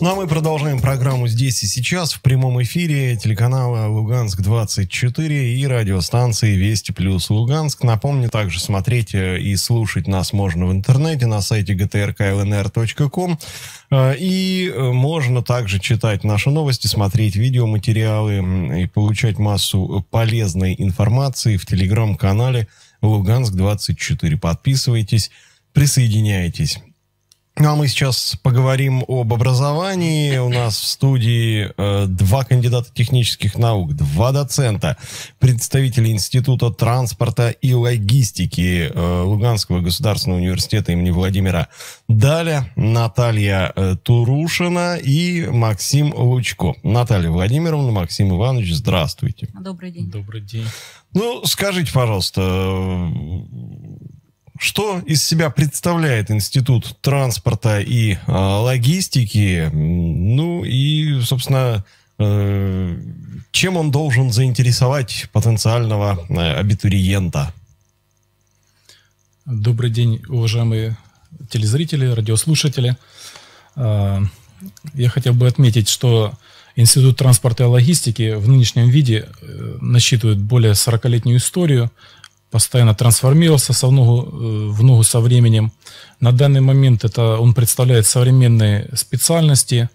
Ну а мы продолжаем программу здесь и сейчас в прямом эфире телеканала «Луганск-24» и радиостанции «Вести плюс Луганск». Напомню, также смотреть э, и слушать нас можно в интернете на сайте gtrklnr.com. Э, и э, можно также читать наши новости, смотреть видеоматериалы и получать массу полезной информации в телеграм-канале «Луганск-24». Подписывайтесь, присоединяйтесь. Ну а мы сейчас поговорим об образовании. У нас в студии э, два кандидата технических наук, два доцента, представители Института транспорта и логистики э, Луганского государственного университета имени Владимира Даля, Наталья э, Турушина и Максим Лучко. Наталья Владимировна, Максим Иванович, здравствуйте. Добрый день. Добрый день. Ну, скажите, пожалуйста, что из себя представляет Институт транспорта и э, логистики? Ну и, собственно, э, чем он должен заинтересовать потенциального э, абитуриента? Добрый день, уважаемые телезрители, радиослушатели. Э, я хотел бы отметить, что Институт транспорта и логистики в нынешнем виде э, насчитывает более 40-летнюю историю – постоянно трансформировался со в ногу, э, в ногу со временем. На данный момент это он представляет современные специальности,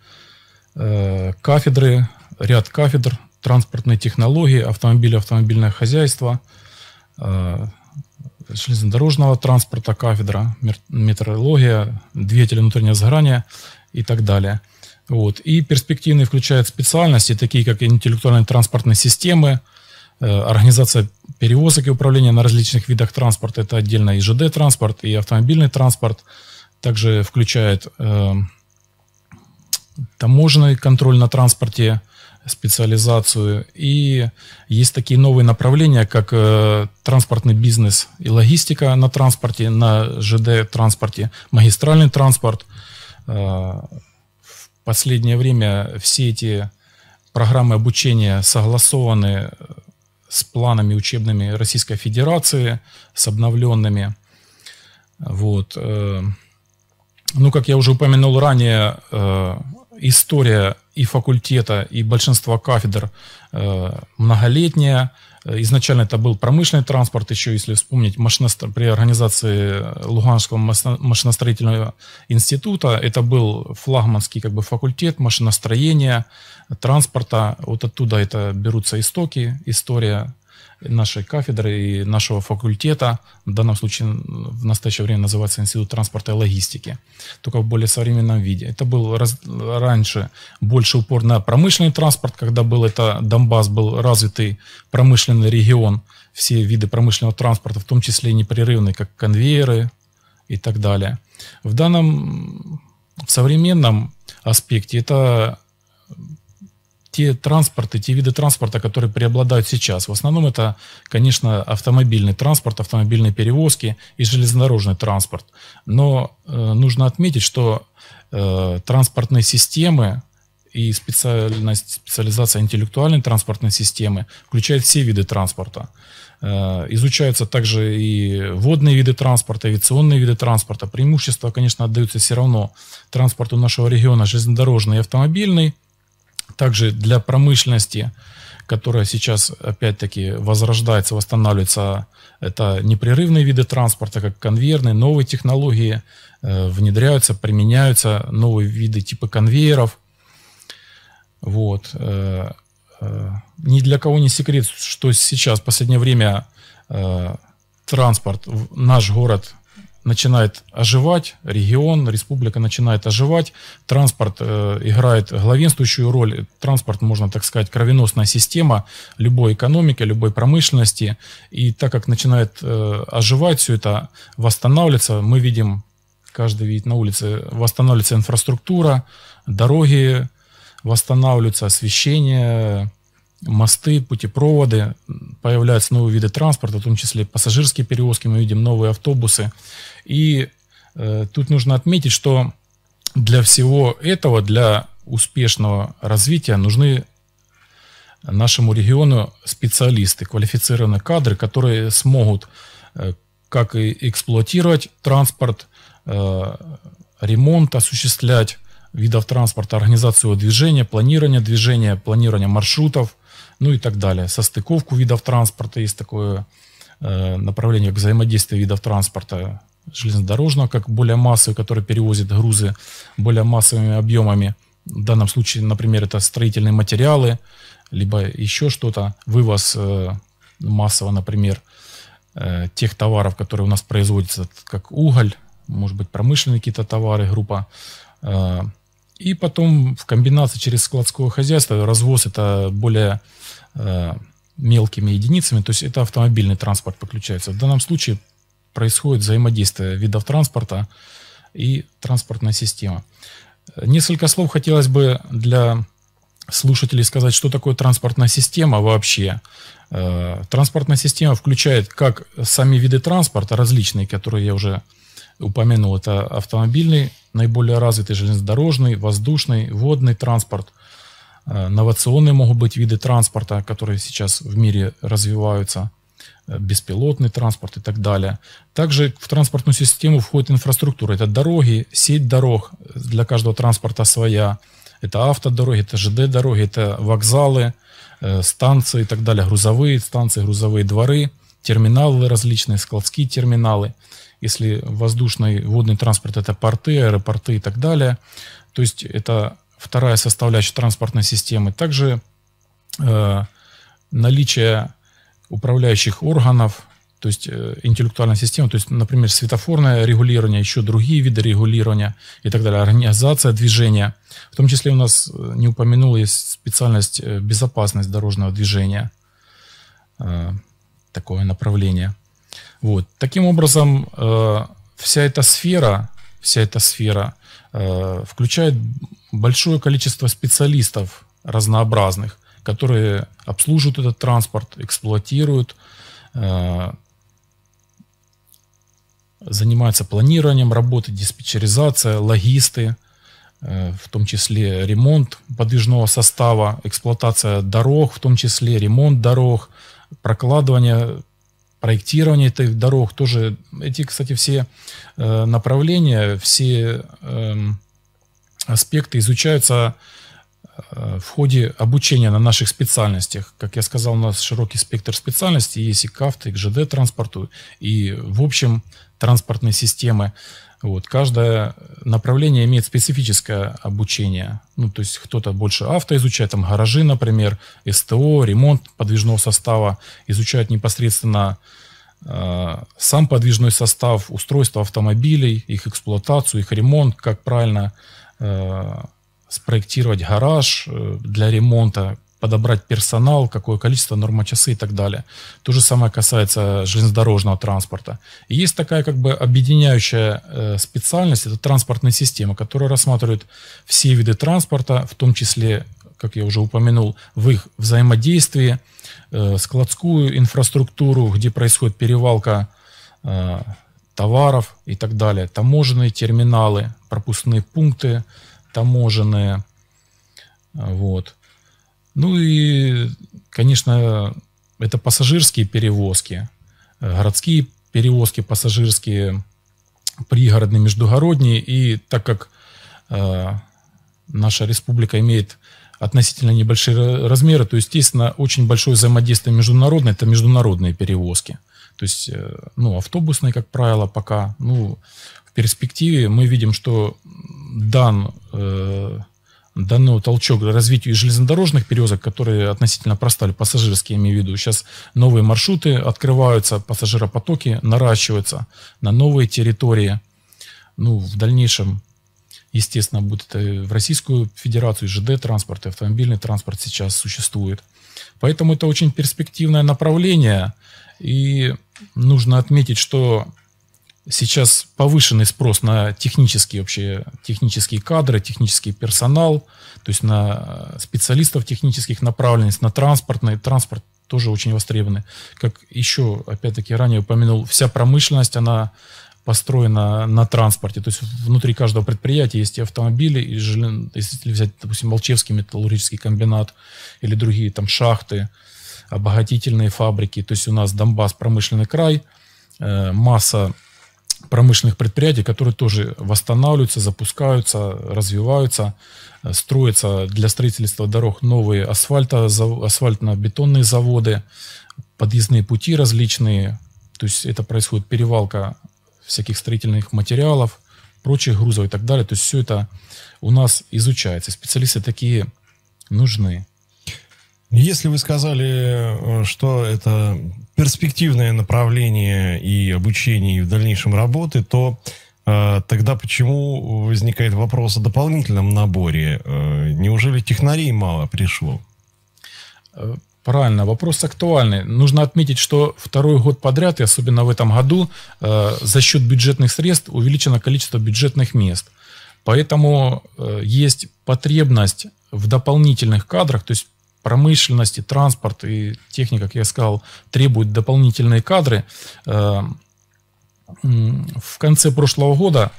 э, кафедры, ряд кафедр, транспортные технологии, автомобили, автомобильное хозяйство, э, железнодорожного транспорта кафедра, метрология, двигатели внутреннего сгорания и так далее. Вот. И перспективные включают специальности, такие как интеллектуальные транспортные системы, организация перевозок и управления на различных видах транспорта. Это отдельно и ЖД-транспорт, и автомобильный транспорт. Также включает э, таможенный контроль на транспорте, специализацию. И есть такие новые направления, как э, транспортный бизнес и логистика на транспорте, на ЖД-транспорте, магистральный транспорт. Э, в последнее время все эти программы обучения согласованы э, с планами учебными Российской Федерации, с обновленными. Вот. Э, ну, как я уже упомянул ранее, э, история и факультета, и большинства кафедр э, многолетняя. Изначально это был промышленный транспорт, еще если вспомнить, машиностро... при организации Луганского машиностроительного института, это был флагманский как бы, факультет машиностроения, транспорта. Вот оттуда это берутся истоки, история нашей кафедры и нашего факультета, в данном случае в настоящее время называется Институт транспорта и логистики, только в более современном виде. Это был раз, раньше больше упор на промышленный транспорт, когда был это Донбасс, был развитый промышленный регион, все виды промышленного транспорта, в том числе и непрерывные, как конвейеры и так далее. В данном, в современном аспекте это те транспорты, те виды транспорта, которые преобладают сейчас, в основном это, конечно, автомобильный транспорт, автомобильные перевозки и железнодорожный транспорт. Но э, нужно отметить, что э, транспортные системы и специальность, специализация интеллектуальной транспортной системы включает все виды транспорта. Э, изучаются также и водные виды транспорта, авиационные виды транспорта. Преимущества, конечно, отдаются все равно транспорту нашего региона железнодорожный и автомобильный – также для промышленности, которая сейчас опять-таки возрождается, восстанавливается, это непрерывные виды транспорта, как конвейерные, новые технологии э, внедряются, применяются, новые виды типа конвейеров. Вот. Э, э, ни для кого не секрет, что сейчас в последнее время э, транспорт, наш город начинает оживать, регион, республика начинает оживать, транспорт э, играет главенствующую роль, транспорт, можно так сказать, кровеносная система любой экономики, любой промышленности, и так как начинает э, оживать все это, восстанавливаться, мы видим, каждый видит на улице, восстанавливается инфраструктура, дороги восстанавливаются, освещение, мосты, путепроводы, появляются новые виды транспорта, в том числе пассажирские перевозки, мы видим новые автобусы. И э, тут нужно отметить, что для всего этого, для успешного развития нужны нашему региону специалисты, квалифицированные кадры, которые смогут э, как и эксплуатировать транспорт, э, ремонт осуществлять видов транспорта, организацию движения, планирование движения, планирование маршрутов – ну и так далее. Состыковку видов транспорта есть такое э, направление к взаимодействию видов транспорта железнодорожного, как более массовый, который перевозит грузы более массовыми объемами. В данном случае, например, это строительные материалы, либо еще что-то, вывоз э, массово, например, э, тех товаров, которые у нас производятся, как уголь, может быть, промышленные какие-то товары, группа и потом в комбинации через складское хозяйство развоз это более э, мелкими единицами, то есть это автомобильный транспорт подключается. В данном случае происходит взаимодействие видов транспорта и транспортная система. Несколько слов хотелось бы для слушателей сказать, что такое транспортная система вообще. Э, транспортная система включает как сами виды транспорта различные, которые я уже упомянул. Это автомобильный наиболее развитый железнодорожный, воздушный, водный транспорт. Э, новационные могут быть виды транспорта, которые сейчас в мире развиваются э, беспилотный транспорт и так далее. Также в транспортную систему входит инфраструктура. Это дороги, сеть дорог, для каждого транспорта своя. Это автодороги, это ЖД-дороги, это вокзалы, э, станции и так далее, грузовые станции, грузовые дворы, терминалы различные, складские терминалы если воздушный, водный транспорт – это порты, аэропорты и так далее. То есть это вторая составляющая транспортной системы. Также э, наличие управляющих органов, то есть э, интеллектуальная система, то есть, например, светофорное регулирование, еще другие виды регулирования и так далее, организация движения. В том числе у нас э, не упомянула есть специальность э, безопасность дорожного движения, э, такое направление – вот. Таким образом, э, вся эта сфера, вся эта сфера э, включает большое количество специалистов разнообразных, которые обслуживают этот транспорт, эксплуатируют, э, занимаются планированием работы, диспетчеризация, логисты, э, в том числе ремонт подвижного состава, эксплуатация дорог, в том числе ремонт дорог, прокладывание проектирование этих дорог тоже. Эти, кстати, все э, направления, все э, аспекты изучаются э, в ходе обучения на наших специальностях. Как я сказал, у нас широкий спектр специальностей. Есть и КАФТ, и к ЖД-транспорту. И в общем транспортной системы. Вот. Каждое направление имеет специфическое обучение. Ну, то есть кто-то больше авто изучает, там гаражи, например, СТО, ремонт подвижного состава, изучают непосредственно э, сам подвижной состав, устройство автомобилей, их эксплуатацию, их ремонт, как правильно э, спроектировать гараж э, для ремонта, подобрать персонал, какое количество нормо-часы и так далее. То же самое касается железнодорожного транспорта. И есть такая как бы объединяющая э, специальность, это транспортная система, которая рассматривает все виды транспорта, в том числе, как я уже упомянул, в их взаимодействии, э, складскую инфраструктуру, где происходит перевалка э, товаров и так далее, таможенные терминалы, пропускные пункты таможенные, э, вот. Ну и, конечно, это пассажирские перевозки, э, городские перевозки, пассажирские, пригородные, междугородние. И так как э, наша республика имеет относительно небольшие размеры, то, естественно, очень большое взаимодействие международное, это международные перевозки. То есть, э, ну, автобусные, как правило, пока, ну, в перспективе мы видим, что дан э, дано толчок развитию железнодорожных перевозок, которые относительно простали, пассажирские, я имею в виду. Сейчас новые маршруты открываются, пассажиропотоки наращиваются на новые территории. Ну, в дальнейшем, естественно, будет это в Российскую Федерацию, ЖД транспорт, и автомобильный транспорт сейчас существует. Поэтому это очень перспективное направление. И нужно отметить, что Сейчас повышенный спрос на технические вообще технические кадры, технический персонал, то есть на э, специалистов технических направленностей, на транспортный транспорт тоже очень востребованы. Как еще опять-таки ранее упомянул, вся промышленность она построена на транспорте. То есть внутри каждого предприятия есть и автомобили, и жилин, если взять, допустим, Молчевский металлургический комбинат или другие там шахты, обогатительные фабрики. То есть у нас Донбасс промышленный край, э, масса промышленных предприятий, которые тоже восстанавливаются, запускаются, развиваются, э, строятся для строительства дорог новые асфальта, асфальтно-бетонные заводы, подъездные пути различные. То есть это происходит перевалка всяких строительных материалов, прочих грузов и так далее. То есть все это у нас изучается. Специалисты такие нужны. Если вы сказали, э, что это перспективное направление и обучение, и в дальнейшем работы, то э, тогда почему возникает вопрос о дополнительном наборе? Э, неужели технарей мало пришло? Э, правильно, вопрос актуальный. Нужно отметить, что второй год подряд, и особенно в этом году, э, за счет бюджетных средств увеличено количество бюджетных мест. Поэтому э, есть потребность в дополнительных кадрах, то есть Промышленности, транспорт и техника, как я сказал, требуют дополнительные кадры. Э, в конце прошлого года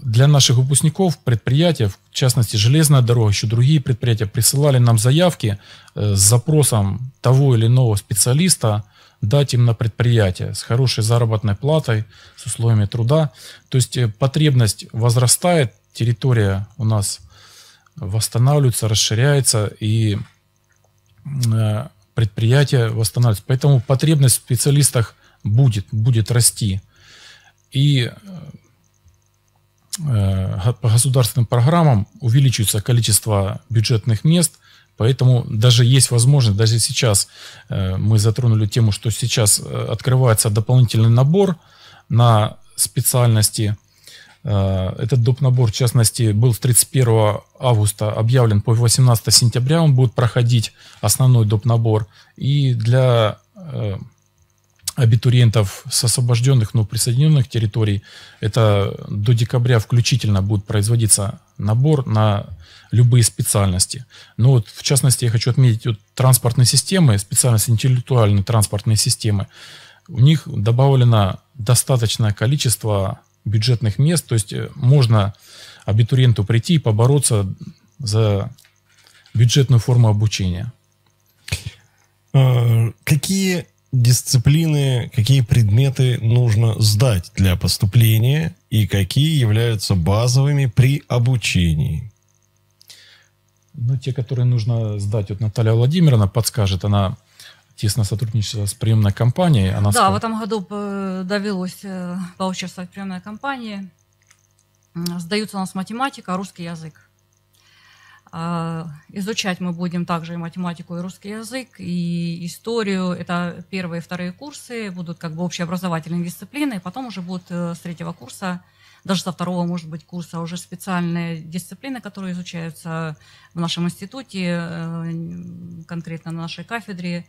для наших выпускников предприятия, в частности железная дорога, еще другие предприятия присылали нам заявки э, с запросом того или иного специалиста дать им на предприятие с хорошей заработной платой, с условиями труда. То есть э, потребность возрастает, территория у нас восстанавливается, расширяется и Э, предприятия восстанавливать. Поэтому потребность в специалистах будет, будет расти. И э, э, по государственным программам увеличивается количество бюджетных мест, поэтому даже есть возможность, даже сейчас мы затронули тему, что сейчас открывается дополнительный набор на специальности, Э, этот доп. набор, в частности, был с 31 августа объявлен по 18 сентября. Он будет проходить основной доп. набор. И для э, абитуриентов с освобожденных, но присоединенных территорий, это до декабря включительно будет производиться набор на любые специальности. Но вот, в частности, я хочу отметить вот, транспортные системы, специальность интеллектуальные транспортные системы. У них добавлено достаточное количество бюджетных мест. То есть э, можно абитуриенту прийти и побороться за бюджетную форму обучения. Э, какие дисциплины, какие предметы нужно сдать для поступления и какие являются базовыми при обучении? Ну, те, которые нужно сдать, вот Наталья Владимировна подскажет, она тесно сотрудничество с приемной компанией. Она да, сколько... в этом году э, довелось э, поучаствовать в приемной компании. Сдаются у нас математика, русский язык. А, изучать мы будем также и математику, и русский язык, и историю. Это первые и вторые курсы, будут как бы общеобразовательные дисциплины, и потом уже будут э, с третьего курса, даже со второго, может быть, курса уже специальные дисциплины, которые изучаются в нашем институте, конкретно на нашей кафедре.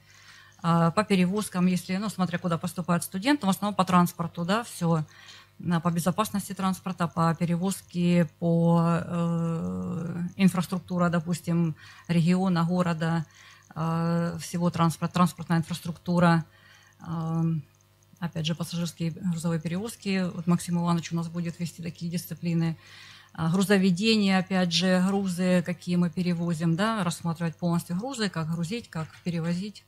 А, по перевозкам, если, ну, смотря куда поступает студент, в основном по транспорту, да, все, по безопасности транспорта, по перевозке, по э, инфраструктура, допустим, региона, города, э, всего транспорт, транспортная инфраструктура, э, опять же, пассажирские грузовые перевозки. Вот Максим Иванович у нас будет вести такие дисциплины. Э, грузоведение, опять же, грузы, какие мы перевозим, да, рассматривать полностью грузы, как грузить, как перевозить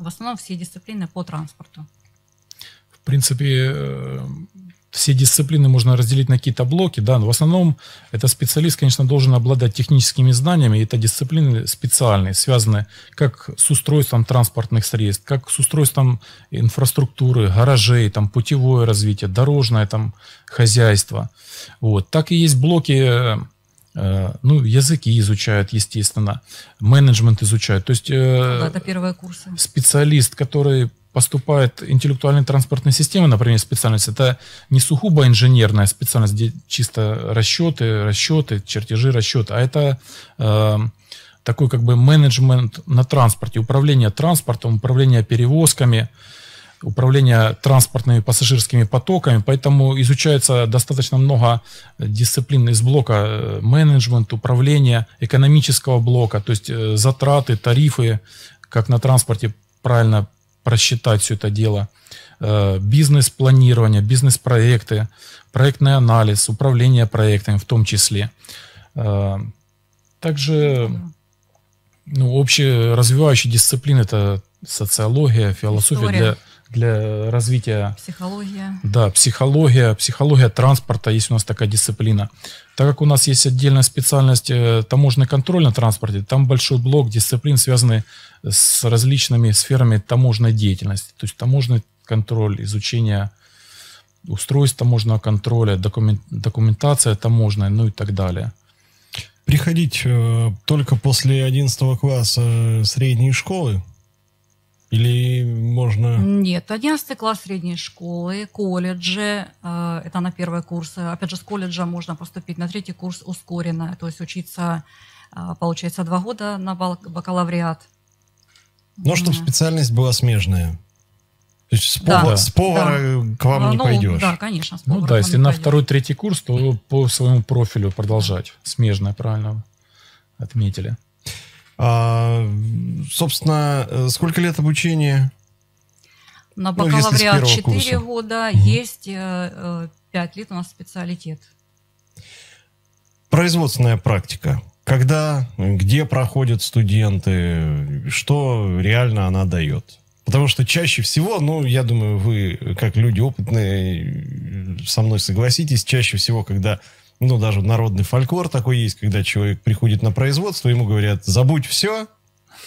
в основном все дисциплины по транспорту. В принципе, э, все дисциплины можно разделить на какие-то блоки, да, но в основном этот специалист, конечно, должен обладать техническими знаниями, и это дисциплины специальные, связанные как с устройством транспортных средств, как с устройством инфраструктуры, гаражей, там, путевое развитие, дорожное там, хозяйство. Вот. Так и есть блоки э, Э, ну, языки изучают, естественно, менеджмент изучают. То есть э, ну да, это первые курсы. специалист, который поступает интеллектуальной транспортной системы, например, специальность, это не сухубо инженерная специальность, где чисто расчеты, расчеты, чертежи расчеты, а это э, такой как бы менеджмент на транспорте, управление транспортом, управление перевозками, э, управления транспортными пассажирскими потоками, поэтому изучается достаточно много дисциплин из блока э, менеджмент, управления экономического блока, то есть э, затраты, тарифы, как на транспорте правильно просчитать все это дело, э, бизнес-планирование, бизнес-проекты, проектный анализ, управление проектами в том числе. Также ну, общие развивающие дисциплины это социология, философия История. для для развития... Психология. Да, психология, психология транспорта, есть у нас такая дисциплина. Так как у нас есть отдельная специальность э, таможенный контроль на транспорте, там большой блок дисциплин, связанный с различными сферами таможенной деятельности. То есть таможенный контроль, изучение устройств таможенного контроля, документ, документация таможенная, ну и так далее приходить э, только после 11 класса э, средней школы, или можно... Нет, 11 класс средней школы, колледжи, э, это на первый курс. Опять же, с колледжа можно поступить на третий курс ускоренно, то есть учиться, э, получается, два года на бакалавриат. Но ну, чтобы специальность была смежная. То есть с, повар, да, с повара да. к вам ну, не ну, пойдешь. Да, конечно. ну да, если на второй-третий курс, то по своему профилю продолжать. Смежное, правильно отметили. А, собственно, э, сколько лет обучения? На ну, бакалавриат ну, 4 курса. года, угу. есть 5 э, э, лет у нас специалитет. Производственная практика. Когда, где проходят студенты, что реально она дает? Потому что чаще всего, ну, я думаю, вы, как люди опытные, со мной согласитесь, чаще всего, когда ну, даже народный фольклор такой есть, когда человек приходит на производство, ему говорят, забудь все,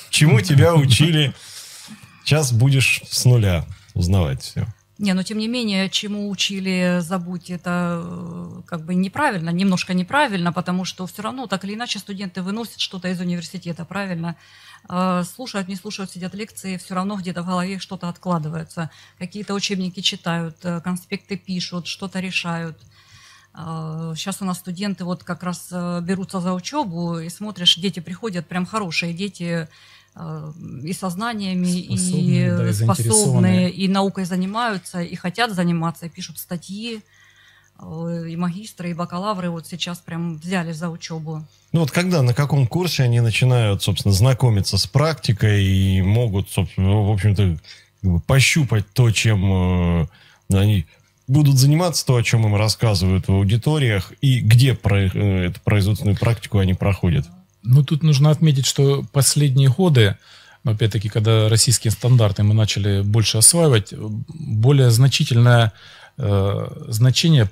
чему тебя учили, сейчас будешь с нуля узнавать все. Не, но ну, тем не менее, чему учили забудь, это э, как бы неправильно, немножко неправильно, потому что все равно так или иначе студенты выносят что-то из университета, правильно? Э, слушают, не слушают, сидят лекции, все равно где-то в голове что-то откладывается. Какие-то учебники читают, э, конспекты пишут, что-то решают – Сейчас э, у нас студенты вот как раз э, берутся за учебу и смотришь, дети приходят, прям хорошие дети э, и сознаниями, способные, и да, способные, и наукой занимаются, и хотят заниматься, и пишут статьи и магистры, и бакалавры вот сейчас прям взяли за учебу. Ну вот когда, на каком курсе они начинают, собственно, знакомиться с практикой и могут, собственно, в общем-то, пощупать то, чем они будут заниматься то, о чем им рассказывают в аудиториях, и где про, э, эту производственную практику они проходят? Ну, тут нужно отметить, что последние годы, опять-таки, когда российские стандарты мы начали больше осваивать, более значительное э, значение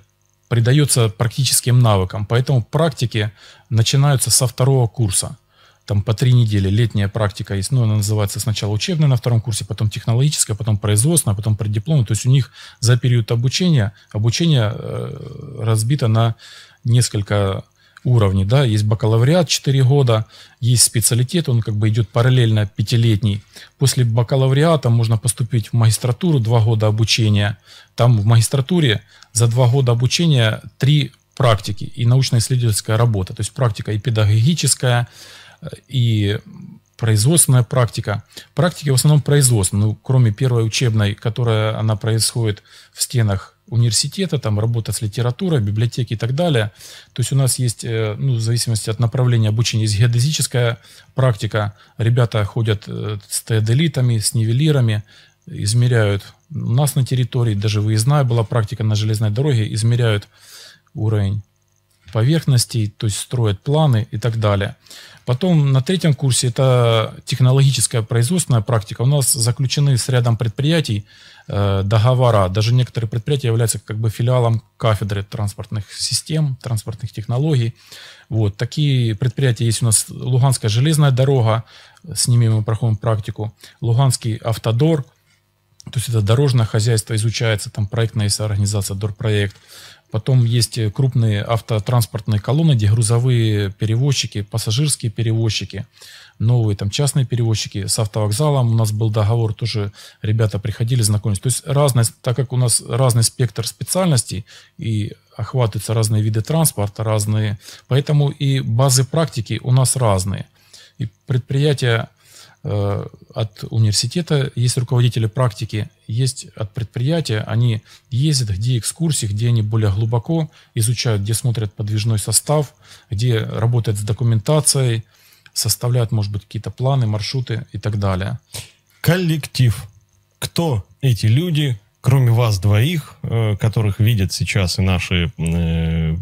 придается практическим навыкам. Поэтому практики начинаются со второго курса там по три недели летняя практика есть, ну, она называется сначала учебная на втором курсе, потом технологическая, потом производственная, потом преддипломная. То есть у них за период обучения обучение э, разбито на несколько уровней, да, есть бакалавриат 4 года, есть специалитет, он как бы идет параллельно пятилетний. После бакалавриата можно поступить в магистратуру 2 года обучения. Там в магистратуре за 2 года обучения 3 практики и научно-исследовательская работа, то есть практика и педагогическая, и производственная практика. Практики в основном производственные, ну, кроме первой учебной, которая она происходит в стенах университета, там работа с литературой, библиотеки и так далее. То есть у нас есть, э, ну, в зависимости от направления обучения, есть геодезическая практика. Ребята ходят э, с теоделитами, с нивелирами, измеряют. У нас на территории даже выездная была практика на железной дороге, измеряют уровень поверхностей, то есть строят планы и так далее. Потом на третьем курсе это технологическая производственная практика. У нас заключены с рядом предприятий э, договора. Даже некоторые предприятия являются как бы филиалом кафедры транспортных систем, транспортных технологий. Вот. Такие предприятия есть у нас Луганская железная дорога, с ними мы проходим практику, Луганский автодор, то есть это дорожное хозяйство изучается, там проектная есть организация, дорпроект. проект Потом есть э, крупные автотранспортные колонны, где грузовые перевозчики, пассажирские перевозчики, новые там частные перевозчики с автовокзалом. У нас был договор, тоже ребята приходили, знакомиться. То есть разный, так как у нас разный спектр специальностей и охватываются разные виды транспорта, разные, поэтому и базы практики у нас разные. И предприятия Э, от университета, есть руководители практики, есть от предприятия, они ездят, где экскурсии, где они более глубоко изучают, где смотрят подвижной состав, где работают с документацией, составляют, может быть, какие-то планы, маршруты и так далее. Коллектив. Кто эти люди, кроме вас двоих, э, которых видят сейчас и наши э,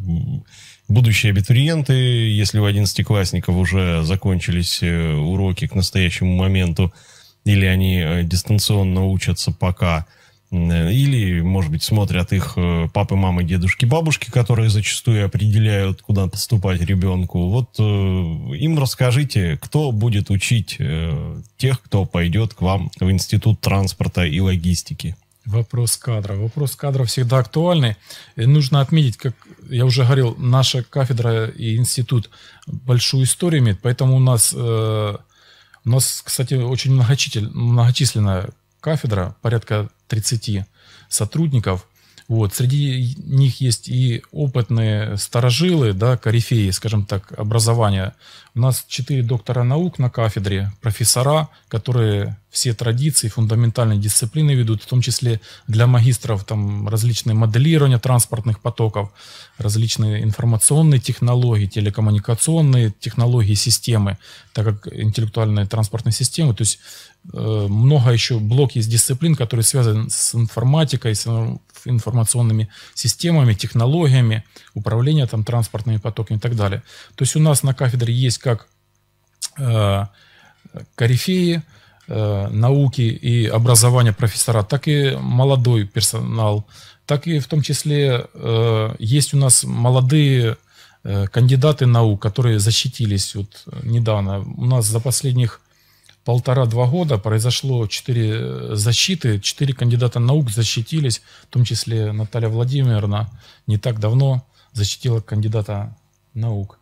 будущие абитуриенты, если у одиннадцатиклассников уже закончились э, уроки к настоящему моменту, или они э, дистанционно учатся пока, э, или, может быть, смотрят их папы, мамы, дедушки, бабушки, которые зачастую определяют, куда поступать ребенку. Вот им расскажите, кто будет учить тех, кто пойдет к вам в Институт транспорта и логистики. Вопрос кадра. Вопрос кадра всегда актуальный. И нужно отметить, как я уже говорил, наша кафедра и институт большую историю имеет, поэтому у нас, э, у нас кстати, очень многочисленная кафедра, порядка 30 сотрудников – вот. Среди них есть и опытные старожилы, да, корифеи, скажем так, образования. У нас четыре доктора наук на кафедре, профессора, которые все традиции, фундаментальные дисциплины ведут, в том числе для магистров там различные моделирования транспортных потоков, различные информационные технологии, телекоммуникационные технологии, системы, так как интеллектуальные транспортные системы, то есть э, много еще блок есть дисциплин, которые связаны с информатикой, с информационными системами, технологиями, управления там, транспортными потоками и так далее. То есть у нас на кафедре есть как э, корифеи э, науки и образования профессора, так и молодой персонал, так и в том числе э, есть у нас молодые э, кандидаты наук, которые защитились вот недавно. У нас за последних полтора-два года произошло четыре э, защиты, четыре кандидата наук защитились, в том числе Наталья Владимировна не так давно защитила кандидата наук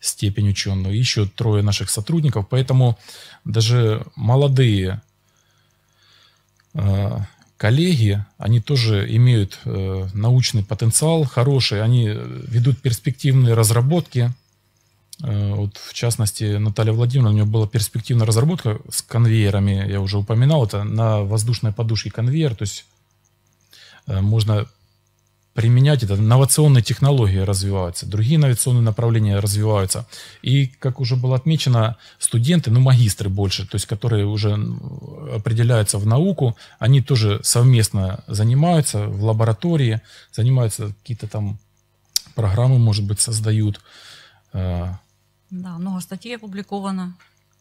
степень ученого, еще трое наших сотрудников, поэтому даже молодые э, коллеги, они тоже имеют э, научный потенциал хороший, они ведут перспективные разработки, Э, вот, в частности, Наталья Владимировна, у нее была перспективная разработка с конвейерами, я уже упоминал, это на воздушной подушке конвейер, то есть э, можно применять это, инновационные технологии развиваются, другие инновационные направления развиваются. И, как уже было отмечено, студенты, ну, магистры больше, то есть, которые уже определяются в науку, они тоже совместно занимаются в лаборатории, занимаются какие-то там программы, может быть, создают, э, да, много статей опубликовано.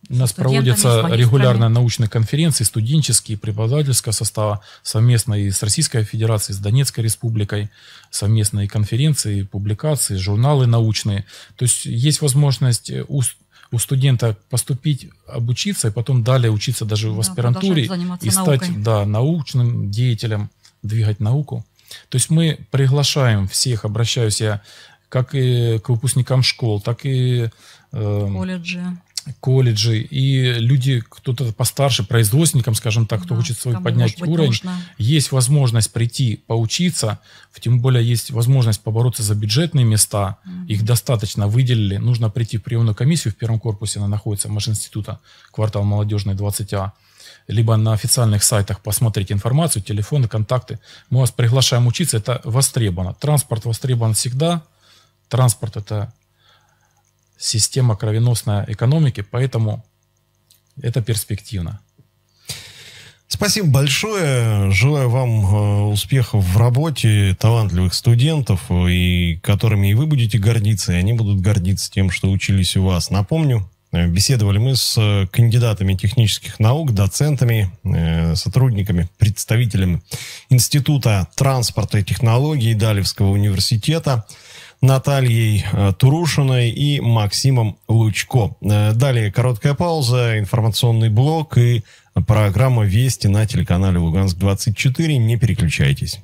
У нас проводятся регулярно научные конференции, студенческие, преподавательского состава, совместно и с Российской Федерацией, с Донецкой Республикой, совместные конференции, публикации, журналы научные. То есть есть возможность у, у студента поступить, обучиться, и потом далее учиться даже в аспирантуре и стать да, научным деятелем, двигать науку. То есть мы приглашаем всех, обращаюсь я как и к выпускникам школ, так и... Э, колледжи колледжи и люди, кто-то постарше, производственникам, скажем так, кто да, хочет свой поднять уровень, нужно. есть возможность прийти поучиться, тем более есть возможность побороться за бюджетные места, mm-hmm. их достаточно выделили, нужно прийти в приемную комиссию, в первом корпусе она находится, Машинститута, квартал молодежный 20А, либо на официальных сайтах посмотреть информацию, телефоны, контакты. Мы вас приглашаем учиться, это востребовано. Транспорт востребован всегда – транспорт – это система кровеносной экономики, поэтому это перспективно. Спасибо большое. Желаю вам э, успехов в работе, талантливых студентов, э, и которыми и вы будете гордиться, и они будут гордиться тем, что учились у вас. Напомню, э, беседовали мы с кандидатами технических наук, доцентами, сотрудниками, представителями Института транспорта и технологий Далевского университета – Натальей э, Турушиной и Максимом Лучко. Э, далее короткая пауза, информационный блок и программа «Вести» на телеканале «Луганск-24». Не переключайтесь.